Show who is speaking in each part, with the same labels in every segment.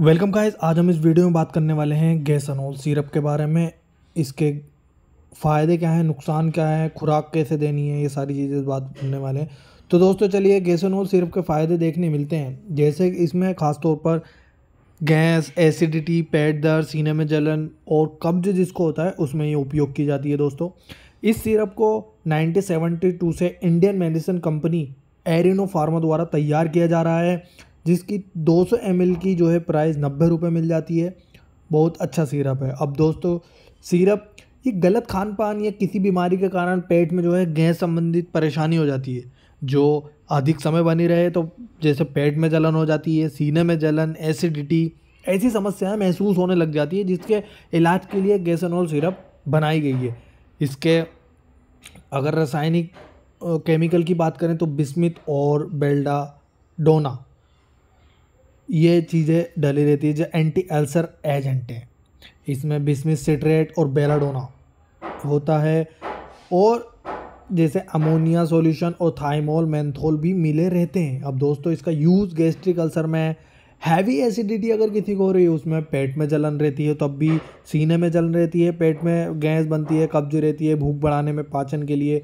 Speaker 1: welcome guys आज हम इस वीडियो में बात करने वाले हैं गैसनोल सिरप के बारे में इसके फ़ायदे क्या हैं नुकसान क्या है खुराक कैसे देनी है ये सारी चीज़ें बात करने वाले हैं तो दोस्तों चलिए गैसनोल सिरप के फ़ायदे देखने मिलते हैं जैसे इसमें ख़ासतौर पर गैस एसिडिटी पेट दर्द सीने में जलन और कब्ज जिसको होता है उसमें ये उपयोग की जाती है दोस्तों इस सिरप को नाइनटीन से इंडियन मेडिसिन कंपनी एरिनो फार्मा द्वारा तैयार किया जा रहा है जिसकी 200 सौ की जो है प्राइस नब्बे रुपये मिल जाती है बहुत अच्छा सिरप है अब दोस्तों सिरप ये गलत खान पान या किसी बीमारी के कारण पेट में जो है गैस संबंधित परेशानी हो जाती है जो अधिक समय बनी रहे तो जैसे पेट में जलन हो जाती है सीने में जलन एसिडिटी ऐसी समस्याएं महसूस होने लग जाती है जिसके इलाज के लिए गैसनॉल सिरप बनाई गई है इसके अगर रासायनिक केमिकल की बात करें तो बिस्मित और बेल्डा डोना ये चीज़ें डली रहती है जो एंटी अल्सर एजेंट हैं इसमें बिस्मिस सिट्रेट और बेलाडोना होता है और जैसे अमोनिया सॉल्यूशन और थाइमोल मैंथोल भी मिले रहते हैं अब दोस्तों इसका यूज़ गैस्ट्रिक अल्सर में हैवी एसिडिटी अगर किसी को हो रही है उसमें पेट में जलन रहती है तब तो भी सीने में जलन रहती है पेट में गैस बनती है कब्ज रहती है भूख बढ़ाने में पाचन के लिए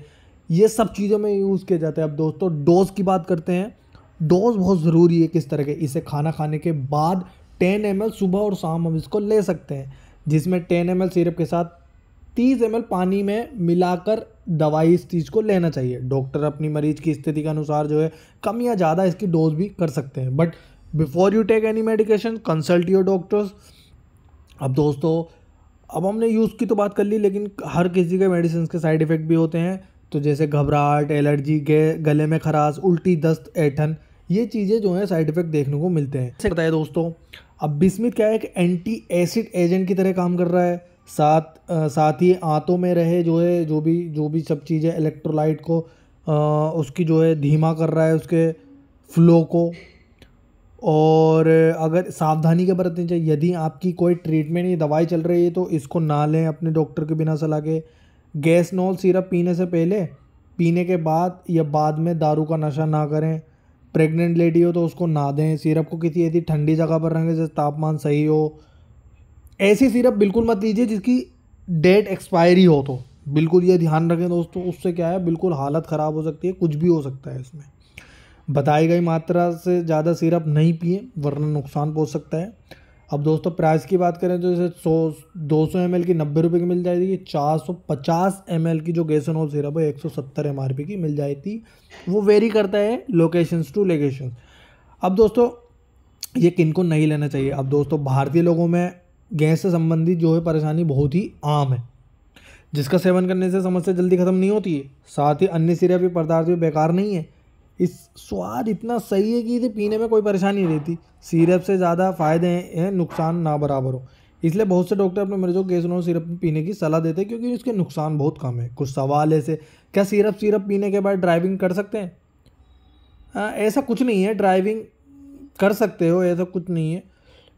Speaker 1: ये सब चीज़ों में यूज़ किया जाता है अब दोस्तों डोज की बात करते हैं डोज बहुत ज़रूरी है किस तरह के इसे खाना खाने के बाद टेन एम सुबह और शाम हम इसको ले सकते हैं जिसमें टेन एम सिरप के साथ तीस एम पानी में मिलाकर दवाई इस चीज़ को लेना चाहिए डॉक्टर अपनी मरीज की स्थिति के अनुसार जो है कम या ज़्यादा इसकी डोज भी कर सकते हैं but before you take any medication consult your doctors अब दोस्तों अब हमने यूज़ की तो बात कर ली लेकिन हर किसी के मेडिसिन के साइड इफ़ेक्ट भी होते हैं तो जैसे घबराहट एलर्जी गले में खराश उल्टी दस्त ऐठन ये चीज़ें जो हैं साइड इफेक्ट देखने को मिलते हैं बताया दोस्तों अब बिस्मित क्या है एक एंटी एसिड एजेंट की तरह काम कर रहा है साथ आ, साथ ही आंतों में रहे जो है जो भी जो भी सब चीज़ें इलेक्ट्रोलाइट को आ, उसकी जो है धीमा कर रहा है उसके फ्लो को और अगर सावधानी के बरतनी चाहिए यदि आपकी कोई ट्रीटमेंट या दवाई चल रही है तो इसको ना लें अपने डॉक्टर के बिना सलाह के गैस नॉल सिरप पीने से पहले पीने के बाद या बाद में दारू का नशा ना करें प्रेग्नेंट लेडी हो तो उसको ना दें सिरप को किसी ऐसी ठंडी जगह पर रखें जैसे तापमान सही हो ऐसी सिरप बिल्कुल मत दीजिए जिसकी डेट एक्सपायरी हो तो बिल्कुल ये ध्यान रखें दोस्तों उससे क्या है बिल्कुल हालत ख़राब हो सकती है कुछ भी हो सकता है इसमें बताई गई मात्रा से ज़्यादा सिरप नहीं पिए वरना नुकसान पहुँच सकता है अब दोस्तों प्राइस की बात करें तो जैसे सौ दो सौ एम की नब्बे रुपये की मिल जाएगी चार सौ पचास एम की जो गैसनोल सिरप है एक सौ सत्तर एम की मिल जाती वो वेरी करता है लोकेशंस टू लोकेशंस अब दोस्तों ये किनको नहीं लेना चाहिए अब दोस्तों भारतीय लोगों में गैस से संबंधित जो है परेशानी बहुत ही आम है जिसका सेवन करने से समस्या जल्दी ख़त्म नहीं होती है साथ ही अन्य सिरप पदार्थ भी बेकार नहीं है इस स्वाद इतना सही है कि इसे पीने में कोई परेशानी नहीं रहती सिरप से ज़्यादा फ़ायदे हैं नुकसान ना बराबर हो इसलिए बहुत से डॉक्टर अपने मरीजों को गैसनोल सिरप पीने की सलाह देते हैं क्योंकि इसके नुकसान बहुत कम है कुछ सवाल ऐसे क्या सिरप सिरप पीने के बाद ड्राइविंग कर सकते हैं हाँ, ऐसा कुछ नहीं है ड्राइविंग कर सकते हो ऐसा कुछ नहीं है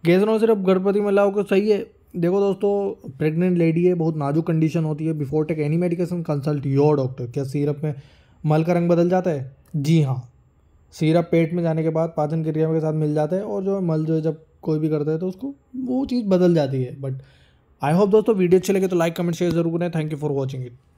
Speaker 1: गैसनोल सिरप गर्भवती महिलाओं को सही है देखो दोस्तों प्रेग्नेंट लेडी है बहुत नाजुक कंडीशन होती है before take any medication consult your doctor क्या सिरप में मल का रंग बदल जाता है जी हाँ सीरप पेट में जाने के बाद पाचन क्रिया के साथ मिल जाता है और जो मल जो है जब कोई भी करता है तो उसको वो चीज़ बदल जाती है बट आई होप दोस्तों वीडियो अच्छी लगे तो लाइक कमेंट शेयर जरूर करें thank you for watching it